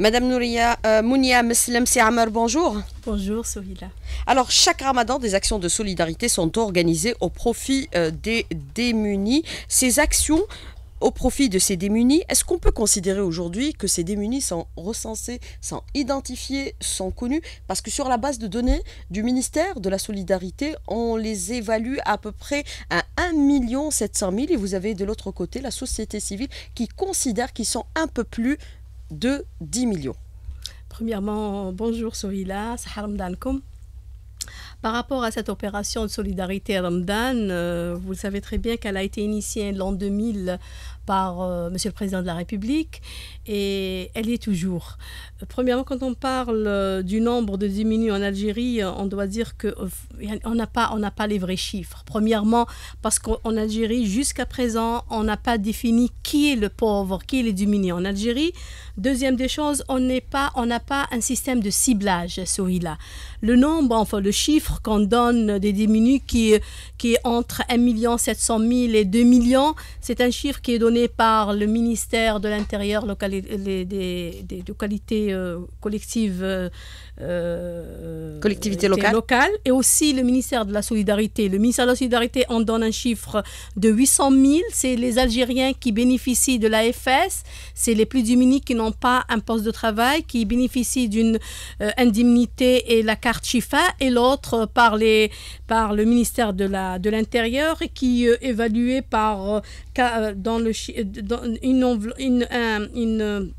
Madame Nouria euh, Mounia Meslem bonjour. Bonjour Souhila. Alors chaque ramadan, des actions de solidarité sont organisées au profit euh, des démunis. Ces actions au profit de ces démunis, est-ce qu'on peut considérer aujourd'hui que ces démunis sont recensés, sont identifiés, sont connus Parce que sur la base de données du ministère de la Solidarité, on les évalue à peu près à 1 700 000 et vous avez de l'autre côté la société civile qui considère qu'ils sont un peu plus de 10 millions. Premièrement, bonjour Sohila, Saharam Par rapport à cette opération de solidarité Ramadan, euh, vous savez très bien qu'elle a été initiée l'an 2000 par M. Euh, Monsieur le Président de la République et elle y est toujours. Premièrement, quand on parle euh, du nombre de diminués en Algérie, on doit dire qu'on n'a pas, pas les vrais chiffres. Premièrement, parce qu'en Algérie, jusqu'à présent, on n'a pas défini qui est le pauvre, qui est le diminué en Algérie. Deuxième des choses, on n'est pas, on n'a pas un système de ciblage, celui-là. Le nombre, enfin le chiffre qu'on donne des diminuts qui, qui est entre 1 700 et 2 millions, c'est un chiffre qui est donné par le ministère de l'Intérieur, des, euh, collectives. Euh, euh, collectivité euh, locale. Et aussi le ministère de la Solidarité. Le ministère de la Solidarité, en donne un chiffre de 800 000. C'est les Algériens qui bénéficient de l'AFS. C'est les plus démunis qui n'ont pas un poste de travail, qui bénéficient d'une euh, indemnité et la carte Chifa. Et l'autre par, par le ministère de l'Intérieur de qui est évalué par dans le, dans une, une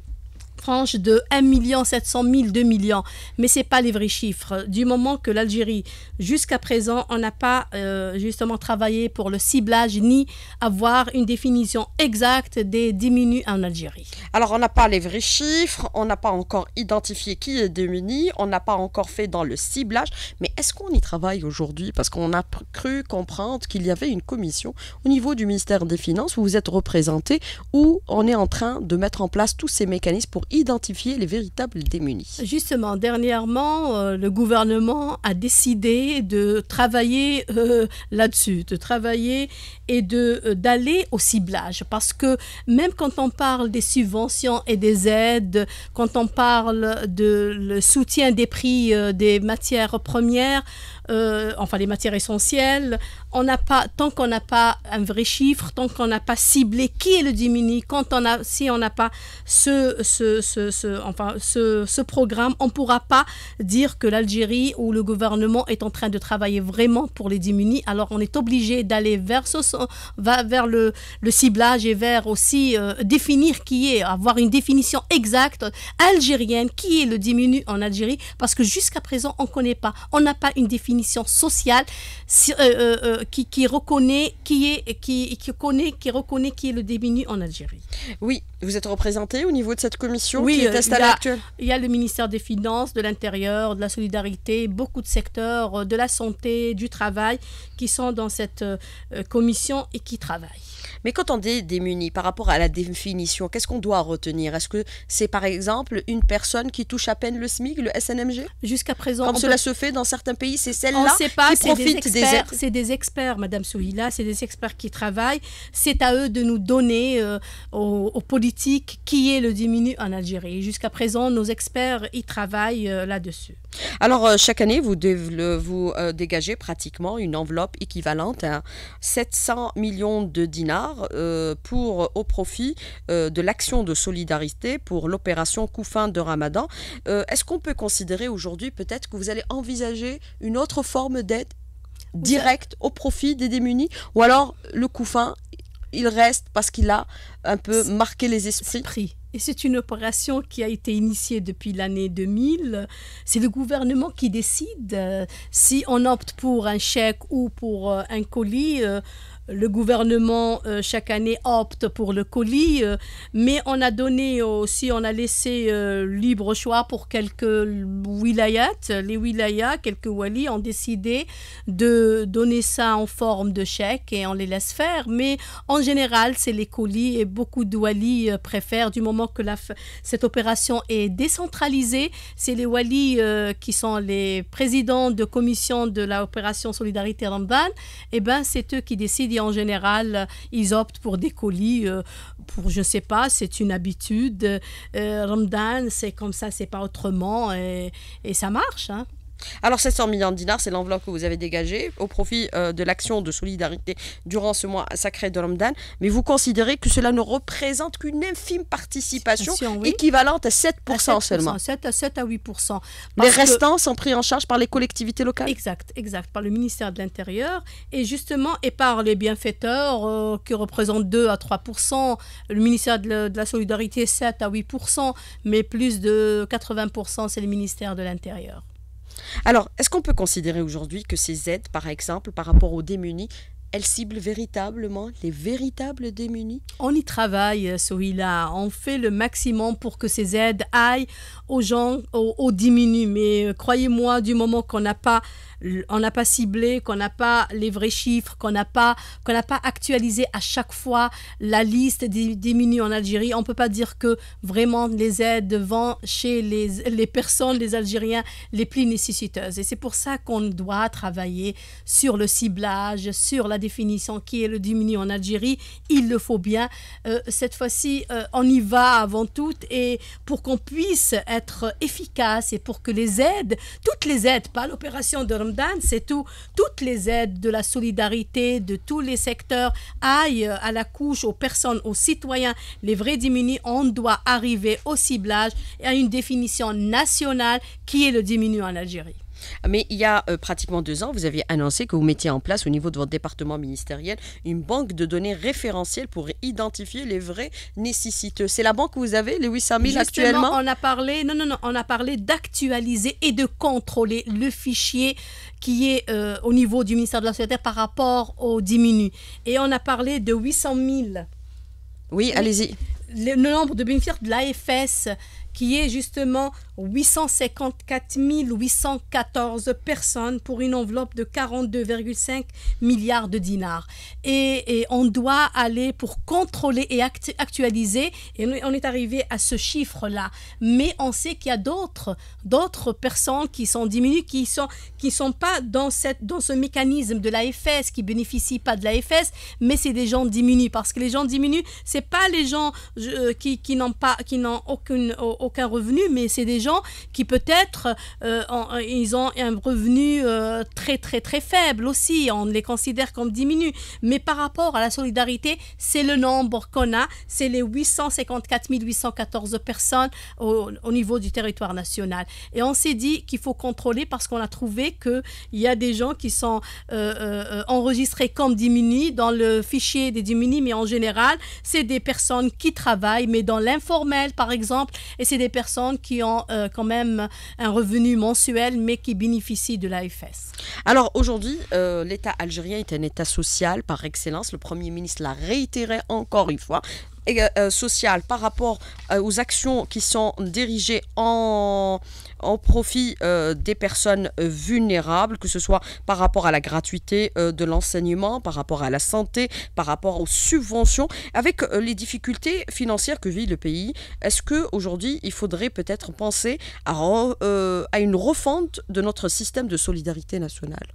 franche de 1 million 700 000, 2 millions. Mais ce n'est pas les vrais chiffres. Du moment que l'Algérie, jusqu'à présent, on n'a pas euh, justement travaillé pour le ciblage ni avoir une définition exacte des démunis en Algérie. Alors, on n'a pas les vrais chiffres, on n'a pas encore identifié qui est démuni, on n'a pas encore fait dans le ciblage. Mais est-ce qu'on y travaille aujourd'hui Parce qu'on a cru comprendre qu'il y avait une commission au niveau du ministère des Finances où vous êtes représenté, où on est en train de mettre en place tous ces mécanismes pour identifier les véritables démunis. Justement, dernièrement, euh, le gouvernement a décidé de travailler euh, là-dessus, de travailler et euh, d'aller au ciblage, parce que même quand on parle des subventions et des aides, quand on parle de soutien des prix des matières premières, euh, enfin les matières essentielles. On n'a pas, tant qu'on n'a pas un vrai chiffre, tant qu'on n'a pas ciblé qui est le diminué, quand on a, si on n'a pas ce, ce, enfin, ce, programme, on ne pourra pas dire que l'Algérie ou le gouvernement est en train de travailler vraiment pour les diminuer. Alors on est obligé d'aller vers, vers le, ciblage et vers aussi euh, définir qui est, avoir une définition exacte algérienne, qui est le diminué en Algérie, parce que jusqu'à présent, on ne connaît pas, on n'a pas une définition définition sociale euh, euh, euh, qui, reconnaît qui est qui, qui connaît qui reconnaît qui est le démunis en Algérie. Oui, vous êtes représenté au niveau de cette commission oui, qui est actuelle. Il y a le ministère des Finances, de l'Intérieur, de la Solidarité, beaucoup de secteurs de la santé, du travail qui sont dans cette commission et qui travaillent. Mais quand on dit démuni par rapport à la définition, qu'est-ce qu'on doit retenir Est-ce que c'est par exemple une personne qui touche à peine le SMIC, le SNMG Jusqu'à présent. Comme cela se fait dans certains pays, c'est celles-là qui profitent des, C'est des experts, Madame Souhila, c'est des experts qui travaillent. C'est à eux de nous donner euh, aux, politiques qui est le diminu en Algérie. Jusqu'à présent, nos experts y travaillent euh, là-dessus. Alors, euh, chaque année, vous, vous dégagez pratiquement une enveloppe équivalente à 700 millions de dinars pour, au profit de l'action de solidarité pour l'opération couffin de Ramadan. Est-ce qu'on peut considérer aujourd'hui peut-être que vous allez envisager une autre forme formes d'aide directe au profit des démunis ou alors le couffin il reste parce qu'il a un peu marqué les esprits. Et c'est une opération qui a été initiée depuis l'année 2000. C'est le gouvernement qui décide euh, si on opte pour un chèque ou pour euh, un colis. Euh, le gouvernement, euh, chaque année, opte pour le colis, euh, mais on a donné aussi, on a laissé euh, libre choix pour quelques wilayats. Les wilayas, quelques walis ont décidé de donner ça en forme de chèque et on les laisse faire. Mais en général, c'est les colis et beaucoup de walis préfèrent, du moment que cette opération est décentralisée, c'est les walis qui sont les présidents de commission de l'opération Solidarité Ramban, et eh ben c'est eux qui décident en général, euh, ils optent pour des colis, euh, pour je ne sais pas, c'est une habitude. Euh, Ramadan, c'est comme ça, c'est pas autrement, et, ça marche. Hein. Alors 700 millions de dinars, c'est l'enveloppe que vous avez dégagée au profit euh, de l'action de solidarité durant ce mois sacré de Ramadan, mais vous considérez que cela ne représente qu'une infime participation équivalente à 7%, seulement. 7 à 7 à 8%. Les restants sont pris en charge par les collectivités locales. Exact, exact, par le ministère de l'Intérieur et justement et par les bienfaiteurs euh, qui représentent 2 à 3%, le ministère de la, de la Solidarité 7 à 8%, mais plus de 80% c'est le ministère de l'Intérieur. Alors, est-ce qu'on peut considérer aujourd'hui que ces aides, par exemple, par rapport aux démunis, elle cible véritablement les véritables démunis On y travaille, euh, Sohila. On fait le maximum pour que ces aides aillent aux gens, aux, démunis. Mais euh, croyez-moi, du moment qu'on n'a pas, n'a pas ciblé, qu'on n'a pas les vrais chiffres, qu'on n'a pas, qu'on n'a pas actualisé à chaque fois la liste des démunis en Algérie, on peut pas dire que vraiment les aides vont chez les, les personnes, les Algériens les plus nécessiteuses. Et c'est pour ça qu'on doit travailler sur le ciblage, sur la définissant qui est le diminu en Algérie. Il le faut bien. Euh, cette fois-ci, euh, on y va avant tout et pour qu'on puisse être efficace et pour que les aides, toutes les aides, pas l'opération de Ramadan, c'est tout, toutes les aides de la solidarité de tous les secteurs aillent à la couche, aux personnes, aux citoyens, les vrais diminus, On doit arriver au ciblage et à une définition nationale qui est le diminu en Algérie. Mais il y a euh, pratiquement deux ans, vous aviez annoncé que vous mettiez en place au niveau de votre département ministériel une banque de données référentielles pour identifier les vrais nécessiteux. C'est la banque que vous avez, les 800 000 actuellement on a parlé, non, non, non, on a parlé d'actualiser et de contrôler le fichier qui est euh, au niveau du ministère de la Santé par rapport aux diminués. Et on a parlé de 800 000. Oui, allez-y. Le, le nombre de bénéficiaires de l'AFS, qui est justement 854 814 personnes pour une enveloppe de 42,5 milliards de dinars. Et, on doit aller pour contrôler et actualiser, et on est arrivé à ce chiffre-là. Mais on sait qu'il y a d'autres, d'autres personnes qui sont diminuées, qui ne sont, qui sont pas dans, cette, dans ce mécanisme de l'AFS, qui ne bénéficient pas de l'AFS, mais c'est des gens diminués. Parce que les gens diminués, ce pas les gens euh, qui, qui n'ont pas, qui n'ont aucune aucun revenu, mais c'est des gens qui peut-être euh, euh, ils ont un revenu euh, très très très faible aussi. On les considère comme diminués. Mais par rapport à la solidarité, c'est le nombre qu'on a, c'est les 854 814 personnes au, niveau du territoire national. Et on s'est dit qu'il faut contrôler parce qu'on a trouvé il y a des gens qui sont enregistrés comme diminués dans le fichier des diminués, mais en général, c'est des personnes qui travaillent, mais dans l'informel par exemple. Et c'est des personnes qui ont euh, quand même un revenu mensuel, mais qui bénéficient de l'AFS. Alors aujourd'hui, euh, l'État algérien est un État social par excellence. Le Premier ministre l'a réitéré encore une fois. Euh, euh, sociale par rapport euh, aux actions qui sont dirigées en, en profit des personnes vulnérables, que ce soit par rapport à la gratuité de l'enseignement, par rapport à la santé, par rapport aux subventions, avec les difficultés financières que vit le pays. Est-ce que aujourd'hui il faudrait peut-être penser à, à une refonte de notre système de solidarité nationale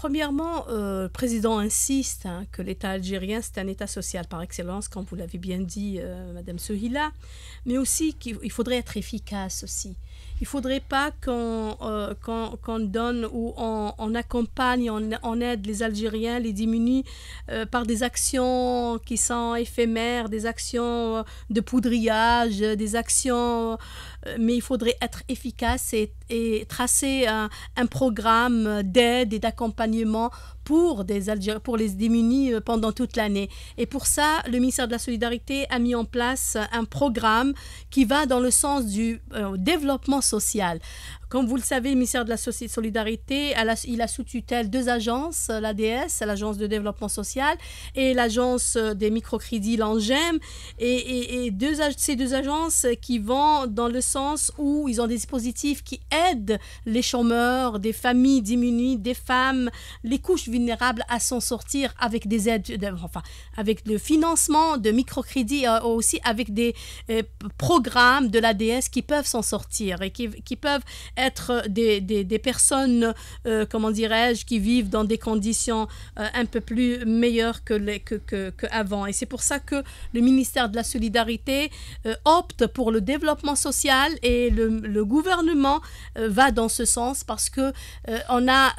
Premièrement, euh, le président insiste hein, que l'État algérien, c'est un État social par excellence, comme vous l'avez bien dit, Mme euh, Madame Sohila, mais aussi qu'il faudrait être efficace aussi il faudrait pas qu'on euh, donne ou on, accompagne, on, aide les Algériens, les diminue euh, par des actions qui sont éphémères, des actions euh, de poudrillage, des actions. mais il faudrait être efficace et, tracer un programme d'aide et d'accompagnement pour, des pour les démunis euh, pendant toute l'année. Et pour ça, le ministère de la Solidarité a mis en place euh, un programme qui va dans le sens du euh, développement social. Comme vous le savez, le ministère de la Solidarité, il a sous tutelle deux agences, l'ADS, l'Agence de développement social, et l'Agence des microcrédits, l'ANGEM, et, deux, ces deux agences qui vont dans le sens où ils ont des dispositifs qui aident les chômeurs, des familles démunies, des femmes, les couches vulnérables à s'en sortir avec des aides, enfin, avec le financement de microcrédits, euh, aussi avec des euh, programmes de l'ADS qui peuvent s'en sortir et qui, peuvent être des, personnes, euh, comment dirais-je, qui vivent dans des conditions un peu plus meilleures que, que, Et c'est pour ça que le ministère de la Solidarité opte pour le développement social et le, le gouvernement va dans ce sens parce que on a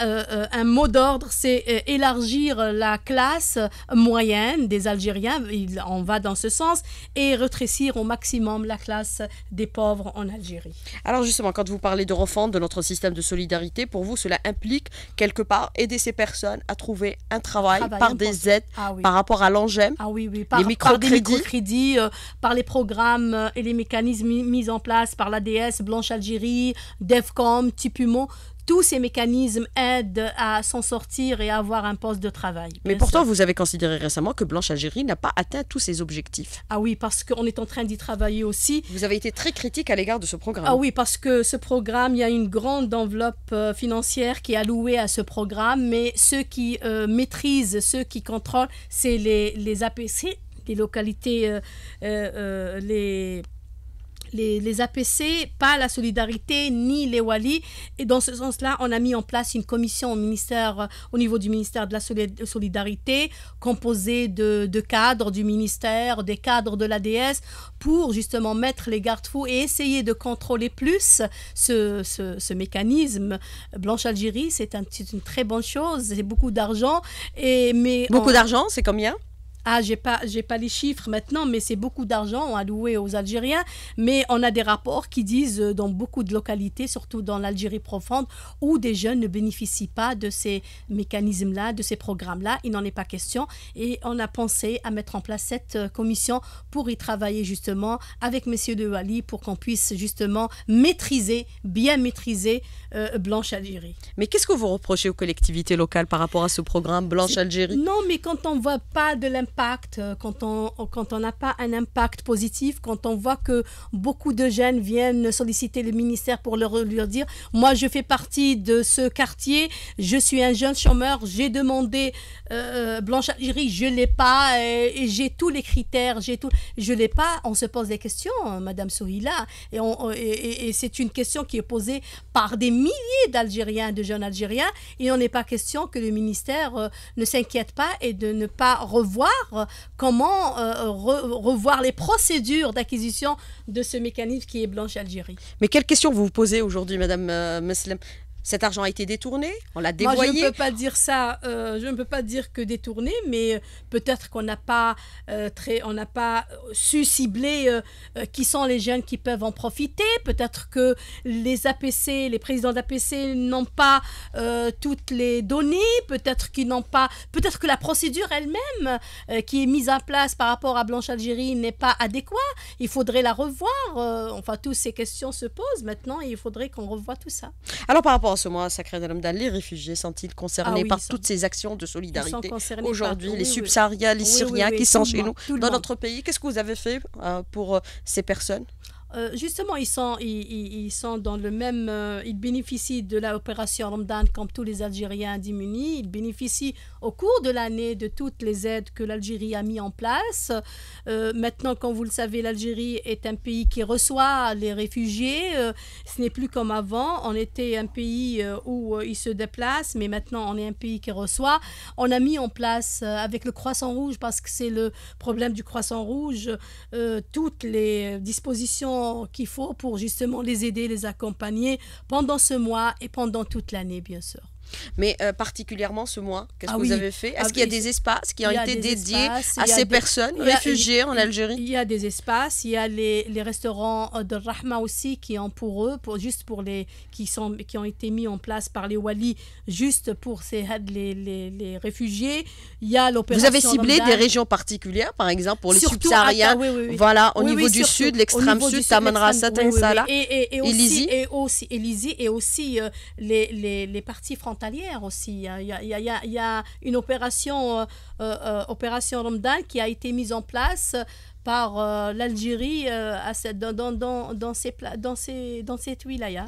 un mot d'ordre, c'est et euh, euh, élargir la classe moyenne des Algériens, il, on va dans ce sens, et rétrécir au maximum la classe des pauvres en Algérie. Alors justement, quand vous parlez de refonte de notre système de solidarité, pour vous, cela implique quelque part aider ces personnes à trouver un travail, par des aides ah par rapport à l'ANGEM, ah les microcrédits, euh, par les programmes et les mécanismes mis en place par l'ADS, Blanche Algérie, DEFCOM, Tipumon tous ces mécanismes aident à s'en sortir et à avoir un poste de travail. Mais pourtant, vous avez considéré récemment que Blanche Algérie n'a pas atteint tous ses objectifs. Ah oui, parce qu'on est en train d'y travailler aussi. Vous avez été très critique à l'égard de ce programme. Ah oui, parce que ce programme, il y a une grande enveloppe euh, financière qui est allouée à ce programme, mais ceux qui euh, maîtrisent, ceux qui contrôlent, c'est les, APC, les localités, euh, les les, APC, pas la solidarité ni les Wali. Et dans ce sens-là, on a mis en place une commission au, ministère, au niveau du ministère de la Solidarité, composée de, cadres du ministère, des cadres de l'ADS, pour justement mettre les garde-fous et essayer de contrôler plus ce, mécanisme. Blanche Algérie, c'est une très bonne chose, c'est beaucoup d'argent. mais beaucoup d'argent, c'est combien ah, j'ai pas, j'ai pas les chiffres maintenant, mais c'est beaucoup d'argent alloué aux Algériens. Mais on a des rapports qui disent, euh, dans beaucoup de localités, surtout dans l'Algérie profonde, où des jeunes ne bénéficient pas de ces mécanismes-là, de ces programmes-là. Il n'en est pas question. Et on a pensé à mettre en place cette euh, commission pour y travailler justement avec Monsieur de Wali pour qu'on puisse justement maîtriser, bien maîtriser euh, Blanche Algérie. Mais qu'est-ce que vous reprochez aux collectivités locales par rapport à ce programme Blanche Algérie Non, mais quand on ne voit pas de l'impact euh, quand on quand on n'a pas un impact positif, quand on voit que beaucoup de jeunes viennent solliciter le ministère pour leur, dire, moi je fais partie de ce quartier, je suis un jeune chômeur, j'ai demandé euh, Blanche Algérie, je ne l'ai pas, et, j'ai tous les critères, j'ai tout, je l'ai pas. On se pose des questions, hein, Madame Souhila, et, c'est une question qui est posée par des milliers d'Algériens, de jeunes Algériens. et on n'est pas question que le ministère euh, ne s'inquiète pas et de ne pas revoir comment euh, revoir les procédures d'acquisition de ce mécanisme qui est Blanche Algérie. Mais quelle question vous vous posez aujourd'hui, Madame euh, Meslem cet argent a été détourné On l'a dévoyé Moi, je ne peux pas dire ça. Euh, je ne peux pas dire que détourné, mais euh, peut-être qu'on n'a pas, euh, pas su cibler qui sont les jeunes qui peuvent en profiter. Peut-être que les APC, les présidents d'APC n'ont pas toutes les données. Peut-être qu'ils n'ont pas. Peut-être que la procédure elle-même qui est mise en place par rapport à Blanche Algérie n'est pas adéquate. Il faudrait la revoir. enfin, toutes ces questions se posent maintenant et il faudrait qu'on revoie tout ça. Alors, par rapport en ce mois sacré de les réfugiés sont-ils concernés ah par toutes ces actions de solidarité aujourd'hui Les subsahariens, les Syriens qui sont chez nous, dans notre pays, qu'est-ce que vous avez fait euh, pour euh, ces personnes euh, justement, ils sont, ils, sont dans le même. Euh, ils bénéficient de l'opération Ramadan comme tous les Algériens démunis. Ils bénéficient au cours de l'année de toutes les aides que l'Algérie a mis en place. Euh, maintenant, comme vous le savez, l'Algérie est un pays qui reçoit les réfugiés. ce n'est plus comme avant. On était un pays où ils se déplacent, mais maintenant, on est un pays qui reçoit. On a mis en place, avec le Croissant Rouge, parce que c'est le problème du Croissant Rouge, toutes les dispositions qu'il faut pour justement les aider, les accompagner pendant ce mois et pendant toute l'année, bien sûr mais euh, particulièrement ce mois, qu'est-ce ah que vous avez fait Est-ce ah qu'il y a des espaces qui ont été dédiés à ces personnes réfugiées en Algérie Il y a des espaces, il y a les, les restaurants euh, de Rahma aussi qui ont pour eux, pour, juste pour les qui sont qui ont été mis en place par les walis juste pour ces les, les, réfugiés. Il y a l'opération. Vous avez ciblé des régions particulières, par exemple pour les subsahariens, oui, voilà, au niveau du sud, l'extrême sud, Taman Rassat, et, et, et aussi, et et aussi euh, les, les, les parties françaises aussi. Hein. Il y a, il une opération, euh, euh, euh, opération Ramadan qui a été mise en place par l'Algérie dans, dans, dans, ces, dans, ces, dans cette wilaya.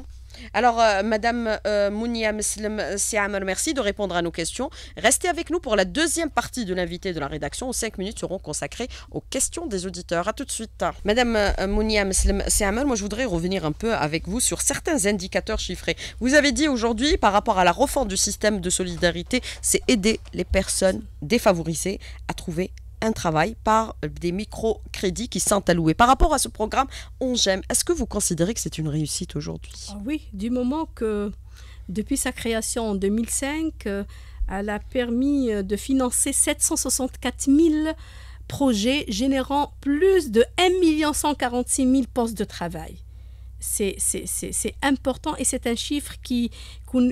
Alors, euh, Madame euh, Mounia merci de répondre à nos questions. Restez avec nous pour la deuxième partie de l'invité de la rédaction. Où cinq minutes seront consacrées aux questions des auditeurs. À tout de suite. Madame Mouniam euh, Mounia moi je voudrais revenir un peu avec vous sur certains indicateurs chiffrés. Vous avez dit aujourd'hui, par rapport à la refonte du système de solidarité, c'est aider les personnes défavorisées à trouver un travail par des microcrédits qui sont alloués. Par rapport à ce programme on j'aime est-ce que vous considérez que c'est une réussite aujourd'hui ah Oui, du moment que depuis sa création en 2005, euh, elle a permis euh, de financer 764 000 projets générant plus de 1 146 000 postes de travail. C'est important et c'est un chiffre qui,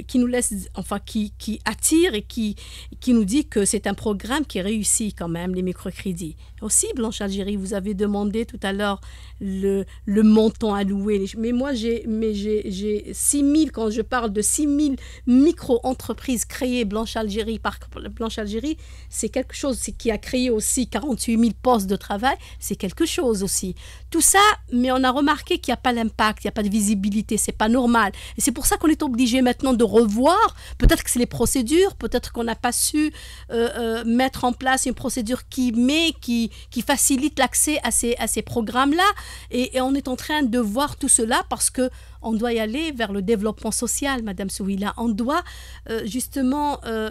qui nous laisse, enfin, qui, qui attire et qui, qui nous dit que c'est un programme qui réussit quand même, les microcrédits. Aussi, Blanche Algérie, vous avez demandé tout à l'heure le, le montant alloué. Mais moi, j'ai 6 000, quand je parle de 6 000 micro-entreprises créées Blanche Algérie par Blanche Algérie, c'est quelque chose qui a créé aussi 48 000 postes de travail. C'est quelque chose aussi. Tout ça, mais on a remarqué qu'il n'y a pas d'impact, il n'y a pas de visibilité, c'est pas normal. Et c'est pour ça qu'on est obligé maintenant de revoir. Peut-être que c'est les procédures, peut-être qu'on n'a pas su euh, euh, mettre en place une procédure qui met, qui, qui facilite l'accès à ces, à ces programmes-là. et on est en train de voir tout cela parce que on doit y aller vers le développement social, Madame Souila. On doit euh, justement euh,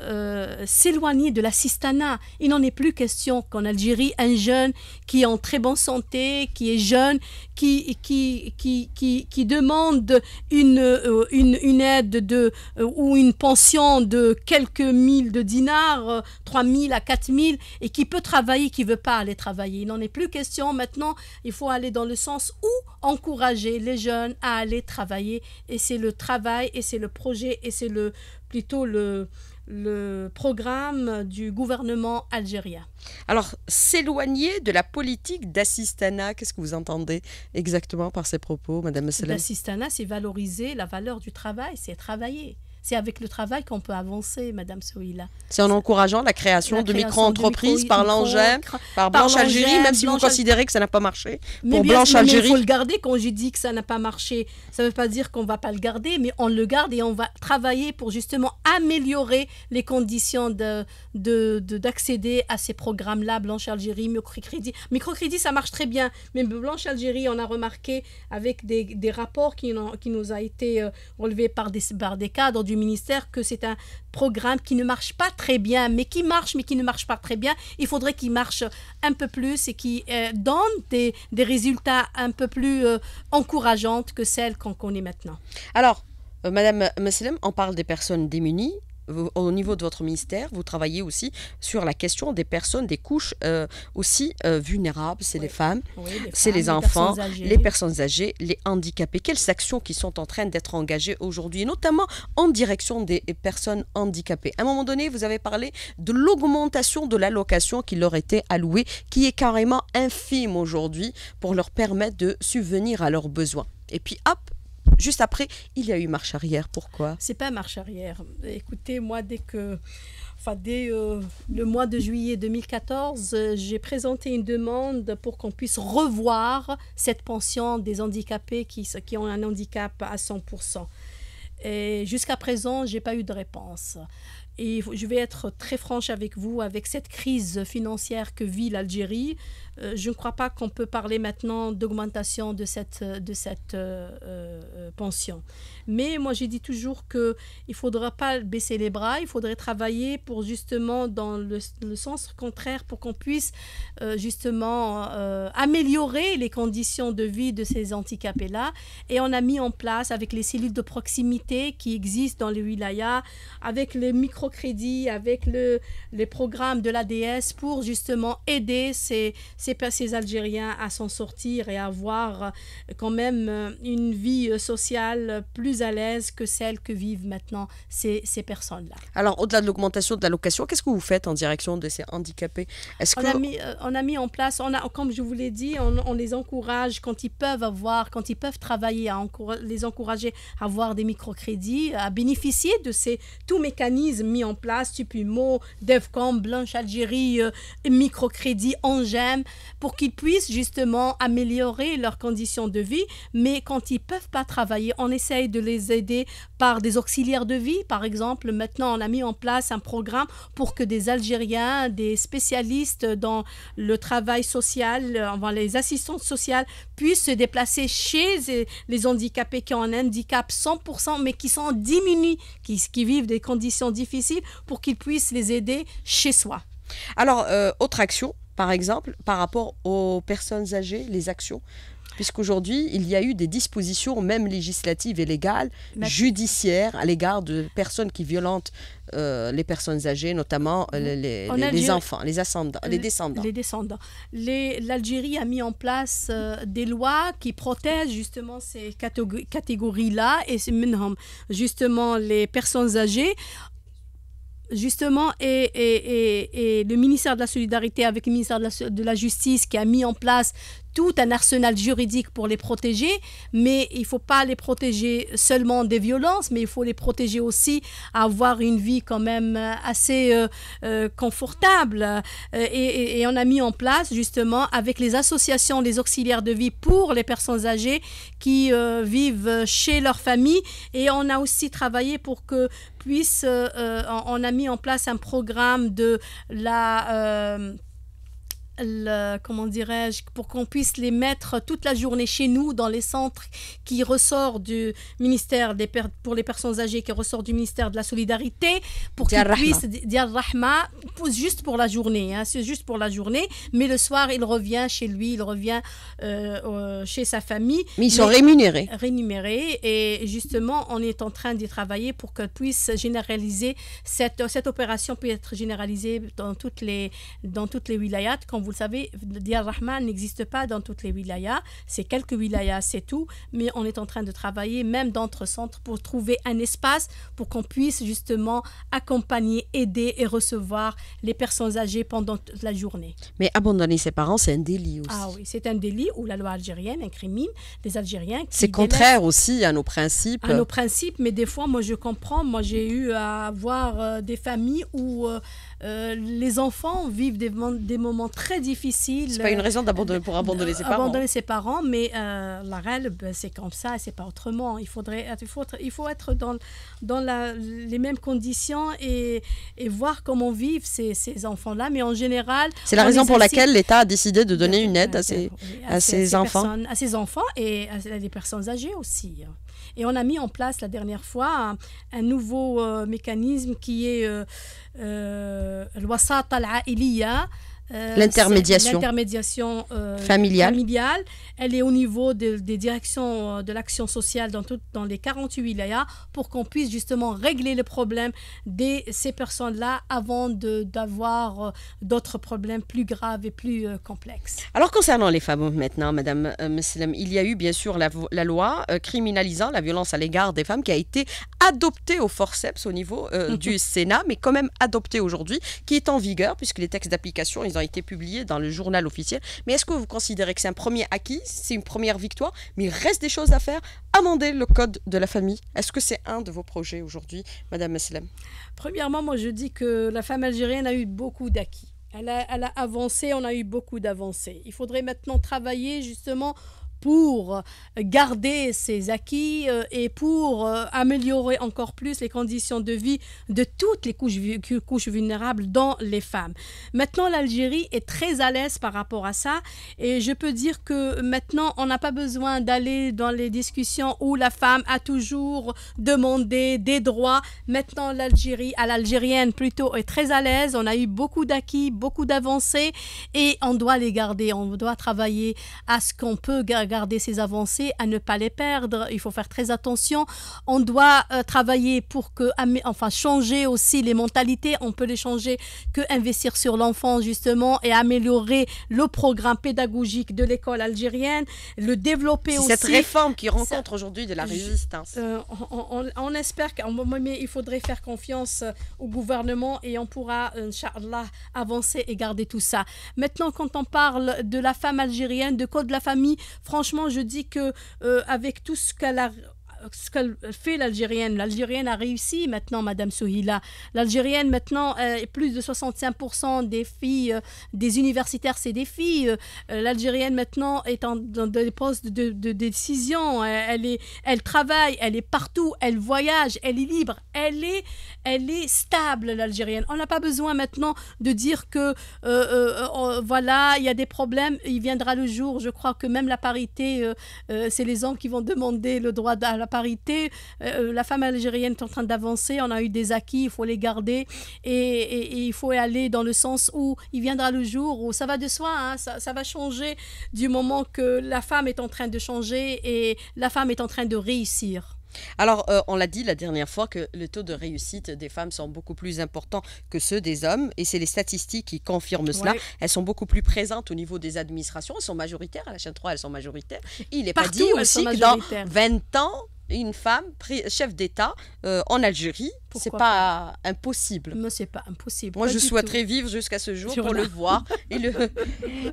euh, s'éloigner de l'assistanat. Il n'en est plus question qu'en Algérie, un jeune qui est en très bonne santé, qui est jeune, qui, qui, qui, qui, demande une, une, aide de, ou une pension de quelques mille de dinars, 3 000 à 4 000, et qui peut travailler, qui ne veut pas aller travailler. Il n'en est plus question. Maintenant, il faut aller dans le sens où encourager les jeunes à aller travailler et c'est le travail et c'est le projet et c'est le plutôt le le programme du gouvernement algérien. Alors, s'éloigner de la politique d'assistanat, qu'est-ce que vous entendez exactement par ces propos, Madame Messelem L'assistanat, c'est valoriser la valeur du travail, c'est travailler. C'est avec le travail qu'on peut avancer, Madame Souila. C'est en encourageant la création, de micro-entreprises par l'Angers, par, Blanche Algérie, même si vous considérez que ça n'a pas marché. Mais Blanche mais Algérie. il faut le garder quand je dis que ça n'a pas marché. Ça ne veut pas dire qu'on ne va pas le garder, mais on le garde et on va travailler pour justement améliorer les conditions d'accéder de, de, à ces programmes-là, Blanche Algérie, microcrédit. Microcrédit, ça marche très bien, mais Blanche Algérie, on a remarqué avec des, des rapports qui, qui nous a été euh, relevés par des, par des cadres ministère que c'est un programme qui ne marche pas très bien, mais qui marche, mais qui ne marche pas très bien. Il faudrait qu'il marche un peu plus et qui euh, donne des, résultats un peu plus euh, encourageants que celles qu'on connaît maintenant. Alors, euh, Madame Masselem on parle des personnes démunies, au niveau de votre ministère, vous travaillez aussi sur la question des personnes, des couches euh, aussi euh, vulnérables. C'est les femmes, c'est les, enfants, les personnes âgées, les handicapés. Quelles actions qui sont en train d'être engagées aujourd'hui, notamment en direction des personnes handicapées À un moment donné, vous avez parlé de l'augmentation de l'allocation qui leur était allouée, qui est carrément infime aujourd'hui pour leur permettre de subvenir à leurs besoins. Et puis hop, Juste après, il y a eu marche arrière. Pourquoi C'est pas marche arrière. Écoutez, moi, dès que, dès euh, le mois de juillet 2014, euh, j'ai présenté une demande pour qu'on puisse revoir cette pension des handicapés qui, qui ont un handicap à 100%. Et jusqu'à présent, n'ai pas eu de réponse. Et je vais être très franche avec vous, avec cette crise financière que vit l'Algérie, euh, je ne crois pas qu'on peut parler maintenant d'augmentation de cette, euh, de cette euh, pension. Mais moi, j'ai dit toujours qu'il ne faudra pas baisser les bras, il faudrait travailler pour justement dans le, sens contraire pour qu'on puisse justement améliorer les conditions de vie de ces handicapés-là. Et on a mis en place avec les cellules de proximité qui existent dans les wilayas, avec les microcrédits, avec le, les programmes de l'ADS pour justement aider ces ces Algériens à s'en sortir et à avoir euh, quand même euh, une vie euh, sociale plus à l'aise que celle que vivent maintenant ces, ces personnes-là. Alors, au-delà de l'augmentation de l'allocation, qu'est-ce que vous faites en direction de ces handicapés est-ce on, a mis, on a mis en place, on a, comme je vous l'ai dit, on, les encourage quand ils peuvent avoir, quand ils peuvent travailler, à les encourager à avoir des microcrédits, à bénéficier de ces tous mécanismes mis en place, Tupimo, DEVCOM, Blanche Algérie, microcrédit, Angem, pour qu'ils puissent justement améliorer leurs conditions de vie. Mais quand ils ne peuvent pas travailler, on essaye de les aider par des auxiliaires de vie. Par exemple, maintenant, on a mis en place un programme pour que des Algériens, des spécialistes dans le travail social, euh, les assistantes sociales, puissent se déplacer chez les handicapés qui ont un handicap 100%, mais qui sont diminués, qui, vivent des conditions difficiles, pour qu'ils puissent les aider chez soi. Alors, euh, autre action par exemple, par rapport aux personnes âgées, les actions puisqu'aujourd'hui, il y a eu des dispositions, même législatives et légales, judiciaires, à l'égard de personnes qui violentent euh, les personnes âgées, notamment euh, les, enfants, les, ascendants, les euh, descendants. Les descendants. L'Algérie a mis en place des lois qui protègent justement ces catégories-là, et c'est justement les personnes âgées justement, et, et, et, le ministère de la Solidarité avec le ministère de de la Justice qui a mis en place tout un arsenal juridique pour les protéger, mais il ne faut pas les protéger seulement des violences, mais il faut les protéger aussi avoir une vie quand même euh, assez euh, euh, confortable. Et, on a mis en place justement avec les associations, les auxiliaires de vie pour les personnes âgées qui vivent chez leur famille. Et on a aussi travaillé pour que puisse, on, a mis en place un programme de la comment dirais-je, pour qu'on puisse les mettre toute la journée chez nous dans les centres qui ressortent du ministère des pour les personnes âgées qui ressortent du ministère de la solidarité pour qu'ils puissent dire rahma juste pour la journée, hein, c'est juste pour la journée. Mais le soir, il revient chez lui, il revient euh, euh, chez sa famille. Mais ils sont rémunérés. Rémunérés et justement, on est en train d'y travailler pour que puisse généraliser cette cette opération puisse être généralisée dans toutes les dans toutes les wilayats. Comme vous le savez, Diyar Rahman n'existe pas dans toutes les wilayas. C'est quelques wilayas, c'est tout. Mais on est en train de travailler, même dentre centre pour trouver un espace pour qu'on puisse justement accompagner, aider et recevoir les personnes âgées pendant toute la journée. Mais abandonner ses parents, c'est un délit aussi. Ah oui, c'est un délit où la loi algérienne incrimine les Algériens. C'est contraire aussi à nos principes. À nos principes, mais des fois, moi, je comprends. Moi, j'ai eu à voir euh, des familles où. Euh, euh, les enfants vivent des, moments très difficiles. C'est pas une raison pour abandonner ses parents. Abandonner ses parents, mais euh, la règle, ben, c'est comme ça, c'est pas autrement. Il faudrait, il faut, il faut être dans, dans les mêmes conditions et, voir comment vivent ces, ces enfants-là. Mais en général, c'est la raison pour laquelle l'État a décidé de donner une aide à ces enfants, à ces enfants et à, des personnes âgées aussi. Hein. Et on a mis en place la dernière fois un, nouveau euh, mécanisme qui est le wasata al euh, l'intermédiation. Euh, familiale. Elle est au niveau des directions euh, de l'action sociale dans, tout, dans les 48 wilayas pour qu'on puisse justement régler les problème de ces personnes-là avant d'avoir d'autres problèmes plus graves et plus complexes. Alors concernant les femmes maintenant, Madame Messelem, il y a eu bien sûr la, la loi criminalisant la violence à l'égard des femmes qui a été adoptée au forceps au niveau du Sénat, mais quand même adoptée aujourd'hui, qui est en vigueur puisque les textes d'application, ils ont été publié dans le journal officiel. Mais est-ce que vous considérez que c'est un premier acquis, c'est une première victoire, mais il reste des choses à faire Amender le code de la famille. Est-ce que c'est un de vos projets aujourd'hui, Madame Meslem Premièrement, moi je dis que la femme algérienne a eu beaucoup d'acquis. Elle a, elle a, avancé, on a eu beaucoup d'avancées. Il faudrait maintenant travailler justement pour garder ses acquis euh, et pour euh, améliorer encore plus les conditions de vie de toutes les couches, couches vulnérables, dont les femmes. Maintenant, l'Algérie est très à l'aise par rapport à ça et je peux dire que maintenant, on n'a pas besoin d'aller dans les discussions où la femme a toujours demandé des droits. Maintenant, l'Algérie, à l'algérienne plutôt, est très à l'aise. On a eu beaucoup d'acquis, beaucoup d'avancées et on doit les garder. On doit travailler à ce qu'on peut garder garder ses avancées, à ne pas les perdre. Il faut faire très attention. On doit euh, travailler pour que, enfin, changer aussi les mentalités. On peut les changer que investir sur l'enfant, justement, et améliorer le programme pédagogique de l'école algérienne, le développer aussi. Cette réforme qui rencontre aujourd'hui de la résistance. Euh, on, on, on, espère moment mais il faudrait faire confiance euh, au gouvernement et on pourra, Inch'Allah, avancer et garder tout ça. Maintenant, quand on parle de la femme algérienne, de code de la famille, franchement, franchement, je dis que euh, avec tout ce qu'elle a ce qu'elle fait l'Algérienne. L'Algérienne a réussi maintenant, Madame Souhila. L'Algérienne maintenant, euh, plus de 65% des filles, euh, des universitaires, c'est des filles. Euh, L'Algérienne maintenant est dans des postes de, décision. Elle, est, elle travaille, elle est partout, elle voyage, elle est libre, elle est, elle est stable, l'Algérienne. On n'a pas besoin maintenant de dire que voilà, il y a des problèmes, il viendra le jour. Je crois que même la parité, c'est les hommes qui vont demander le droit à la parité, euh, euh, la femme algérienne est en train d'avancer, on a eu des acquis, il faut les garder et, il faut aller dans le sens où il viendra le jour où ça va de soi, hein, ça, va changer du moment que la femme est en train de changer et la femme est en train de réussir. Alors, euh, on l'a dit la dernière fois que le taux de réussite des femmes sont beaucoup plus importants que ceux des hommes, et c'est les statistiques qui confirment cela. Elles sont beaucoup plus présentes au niveau des administrations, elles sont majoritaires, à la chaîne 3, elles sont majoritaires. Il n'est pas dit aussi que dans 20 ans, une femme chef d'État euh, en Algérie c'est pas, pas, impossible. Mais c'est pas impossible. Moi, je souhaiterais vivre jusqu'à ce jour pour le voir. Et le...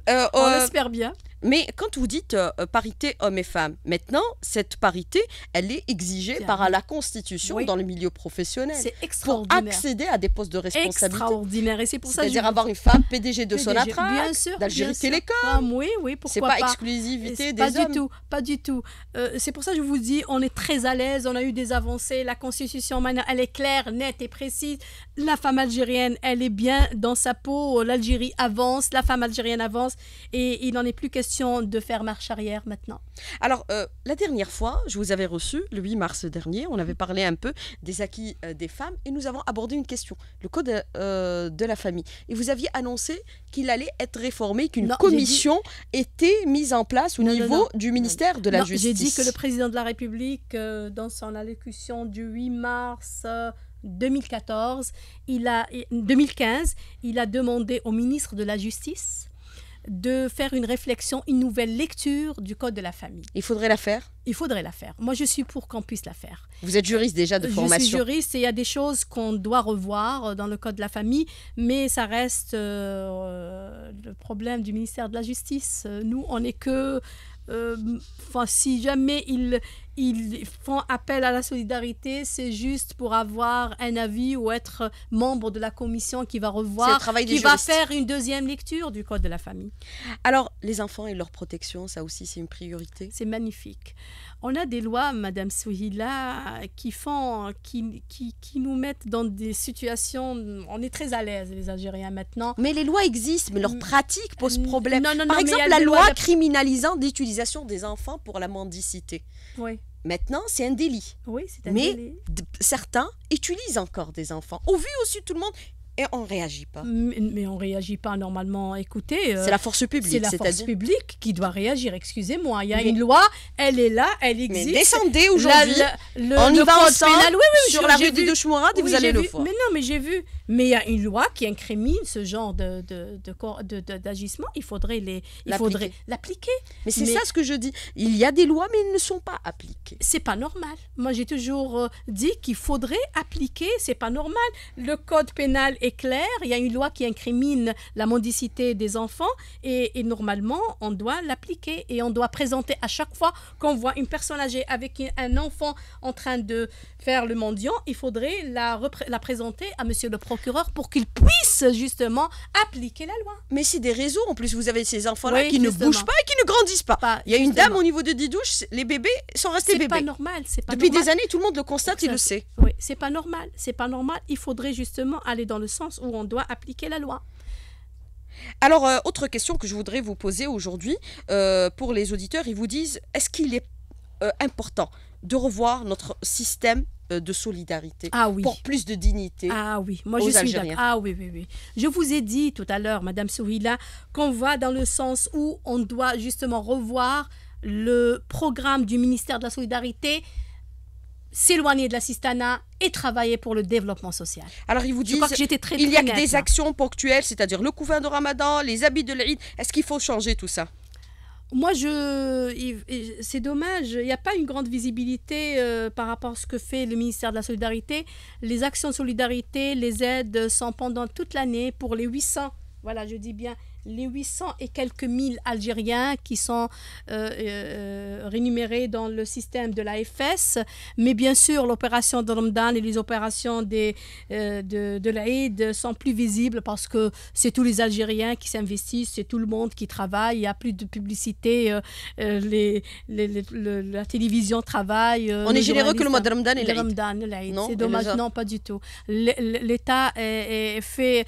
Euh, on euh, espère bien. Mais quand vous dites euh, parité hommes et femmes, maintenant, cette parité, elle est exigée par la Constitution dans le milieu professionnel. C'est extraordinaire. Pour accéder à des postes de responsabilité. Extraordinaire. Et c'est pour ça C'est-à-dire avoir une femme PDG de Sonatrach, d'Algérie Télécom. Ah, oui, oui, pourquoi C'est pas, exclusivité des pas hommes. Du tout, pas du tout. c'est pour ça que je vous dis, on est très à l'aise, on a eu des avancées. La Constitution, elle est claire nette et précise. La femme algérienne, elle est bien dans sa peau. L'Algérie avance, la femme algérienne avance. Et il n'en est plus question de faire marche arrière maintenant. Alors, euh, la dernière fois, je vous avais reçu, le 8 mars dernier, on avait parlé un peu des acquis euh, des femmes et nous avons abordé une question, le code euh, de la famille. Et vous aviez annoncé qu'il allait être réformé, qu'une commission était mise en place au niveau du ministère de la Justice. J'ai dit que le président de la République, dans son allocution du 8 mars, 2014, il a, 2015, il a demandé au ministre de la Justice de faire une réflexion, une nouvelle lecture du Code de la famille. Il faudrait la faire Il faudrait la faire. Moi, je suis pour qu'on puisse la faire. Vous êtes juriste déjà de formation Je suis juriste et il y a des choses qu'on doit revoir dans le Code de la famille, mais ça reste euh, le problème du ministère de la Justice. Nous, on n'est que... Euh, enfin, si jamais il, ils font appel à la solidarité, c'est juste pour avoir un avis ou être membre de la commission qui va revoir, qui va faire une deuxième lecture du Code de la famille. Alors, les enfants et leur protection, ça aussi, c'est une priorité C'est magnifique. On a des lois, Madame Souhila, qui font, qui, qui, qui, nous mettent dans des situations. On est très à l'aise, les Algériens, maintenant. Mais les lois existent, mais leur pratique pose problème. Par exemple, la loi criminalisant l'utilisation des enfants pour la mendicité. Oui. Maintenant, c'est un délit. Oui, c'est un Mais certains utilisent encore des enfants. Au vu aussi tout le monde, et on ne réagit pas. Mais, on ne réagit pas normalement. Écoutez, euh, c'est la force publique. C'est la force publique qui doit réagir. Excusez-moi, il y a une loi, elle est là, elle existe. Mais descendez aujourd'hui. on y va ensemble sur la rue du deux vous allez le voir. Mais non, mais j'ai vu. Mais il y a une loi qui incrimine ce genre de, d'agissement. il faudrait les, il faudrait l'appliquer. Mais c'est ça ce que je dis. Il y a des lois, mais elles ne sont pas appliquées. C'est pas normal. Moi, j'ai toujours euh, dit qu'il faudrait appliquer. C'est pas normal. Le code pénal est clair Il y a une loi qui incrimine la mendicité des enfants et, normalement, on doit l'appliquer et on doit présenter à chaque fois qu'on voit une personne âgée avec un enfant en train de faire le mendiant, il faudrait la, la présenter à monsieur le procureur pour qu'il puisse justement appliquer la loi. Mais c'est des réseaux. En plus, vous avez ces enfants-là qui ne bougent pas et qui ne grandissent pas. il y a une dame au niveau de Didouche, les bébés sont restés bébés. C'est pas normal. Depuis des années, tout le monde le constate, il le sait. Oui, c'est pas normal. C'est pas normal. Il faudrait justement aller dans le où on doit appliquer la loi. Alors, euh, autre question que je voudrais vous poser aujourd'hui, euh, pour les auditeurs, ils vous disent, est-ce qu'il est, euh, important de revoir notre système de solidarité ah oui. pour plus de dignité ah oui moi je suis ah oui oui oui je vous ai dit tout à l'heure madame Souhila qu'on va dans le sens où on doit justement revoir le programme du ministère de la solidarité s'éloigner de la sistana et travailler pour le développement social. Alors ils vous disent, que j'étais il n'y a que des actions ponctuelles, c'est-à-dire le couvain de Ramadan, les habits de l'Aïd. Est-ce qu'il faut changer tout ça moi, je, c'est dommage. Il n'y a pas une grande visibilité euh, par rapport à ce que fait le ministère de la Solidarité. Les actions de solidarité, les aides euh, sont pendant toute l'année pour les 800. Voilà, je dis bien les 800 et quelques mille Algériens qui sont euh, euh, euh rémunérés dans le système de l'AFS, mais bien sûr l'opération de Ramadan et les opérations des, euh, de, de l'Aïd sont plus visibles parce que c'est tous les Algériens qui s'investissent, c'est tout le monde qui travaille, il n'y a plus de publicité, les, la télévision travaille. On est généreux que le mois de Ramadan et l'Aïd. C'est dommage, non pas du tout. L'État fait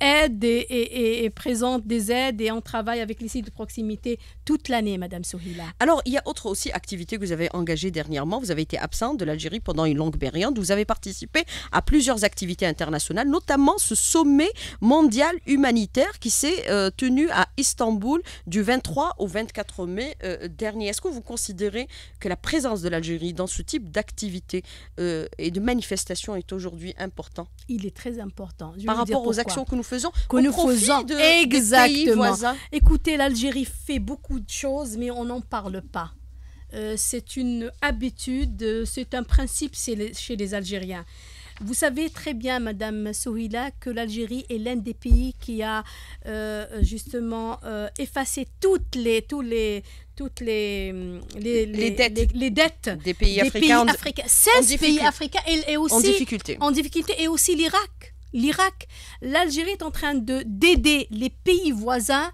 aide et, est présent des aides et on travaille avec les sites de proximité toute l'année, Madame Souhila. Alors, il y a autre aussi activité que vous avez engagée dernièrement. Vous avez été absente de l'Algérie pendant une longue période. Vous avez participé à plusieurs activités internationales, notamment ce sommet mondial humanitaire qui s'est euh, tenu à Istanbul du 23 au 24 mai euh, dernier. Est-ce que vous considérez que la présence de l'Algérie dans ce type d'activité euh, et de manifestation est aujourd'hui importante il est très important. Par rapport aux actions que nous faisons, que au nous faisons de, exactement. pays voisins. Écoutez, l'Algérie fait beaucoup de choses, mais on n'en parle pas. Euh, c'est une habitude, c'est un principe chez les Algériens. Vous savez très bien, Madame Souhila, que l'Algérie est l'un des pays qui a euh, justement euh, effacé toutes les, tous les, toutes hum, les, les, dettes. les, dettes, des pays africains. 16 pays africains et, aussi en difficulté. En difficulté et aussi l'Irak. L'Irak, l'Algérie est en train de d'aider les pays voisins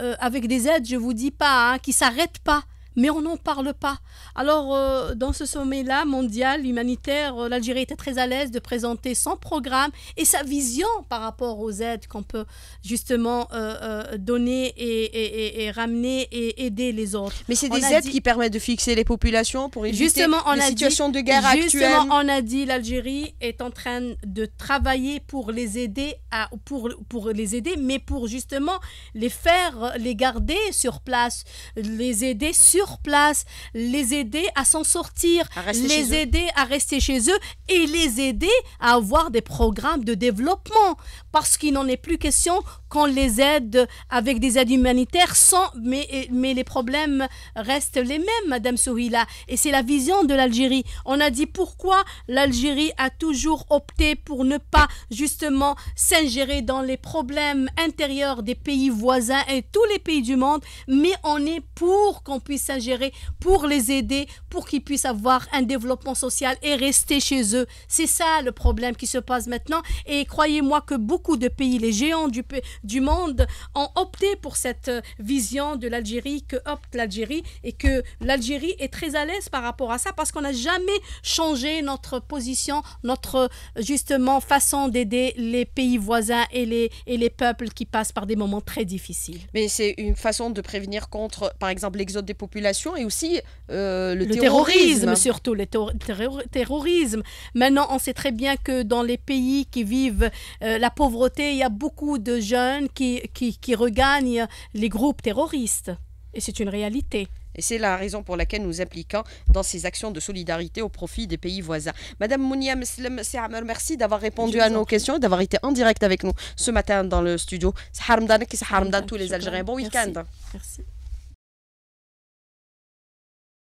euh, avec des aides, je vous dis pas, qui hein, qui s'arrêtent pas mais on n'en parle pas. Alors, euh, dans ce sommet-là mondial, humanitaire, euh, l'Algérie était très à l'aise de présenter son programme et sa vision par rapport aux aides qu'on peut justement euh, donner et, ramener et aider les autres. Mais c'est des aides qui permettent de fixer les populations pour éviter justement, en les situations de guerre actuelle. Justement, on a dit l'Algérie est en train de travailler pour les aider, à, pour, pour les aider, mais pour justement les faire, les garder sur place, les aider sur place, les aider à s'en sortir, les aider à rester chez eux et les aider à avoir des programmes de développement. Parce qu'il n'en est plus question qu'on les aide avec des aides humanitaires, sans, mais, les problèmes restent les mêmes, Madame Souhila. Et c'est la vision de l'Algérie. On a dit pourquoi l'Algérie a toujours opté pour ne pas justement s'ingérer dans les problèmes intérieurs des pays voisins et tous les pays du monde, mais on est pour qu'on puisse s'ingérer, pour les aider, pour qu'ils puissent avoir un développement social et rester chez eux. C'est ça le problème qui se passe maintenant. Et croyez-moi que beaucoup de pays, les géants du, du monde ont opté pour cette euh, vision de l'Algérie que opte l'Algérie et que l'Algérie est très à l'aise par rapport à ça parce qu'on n'a jamais changé notre position, notre euh, justement façon d'aider les pays voisins et les, et les peuples qui passent par des moments très difficiles. Mais c'est une façon de prévenir contre, par exemple, l'exode des populations et aussi euh, le, le terrorisme. Surtout le terrorisme. Maintenant, on sait très bien que dans les pays qui vivent euh, la pauvreté, il y a beaucoup de jeunes qui, qui, regagnent les groupes terroristes. Et c'est une réalité. Et c'est la raison pour laquelle nous impliquons dans ces actions de solidarité au profit des pays voisins. Madame Mounia merci d'avoir répondu à nos questions et d'avoir été en direct avec nous ce matin dans le studio. tous les Algériens. Bon week-end. Merci.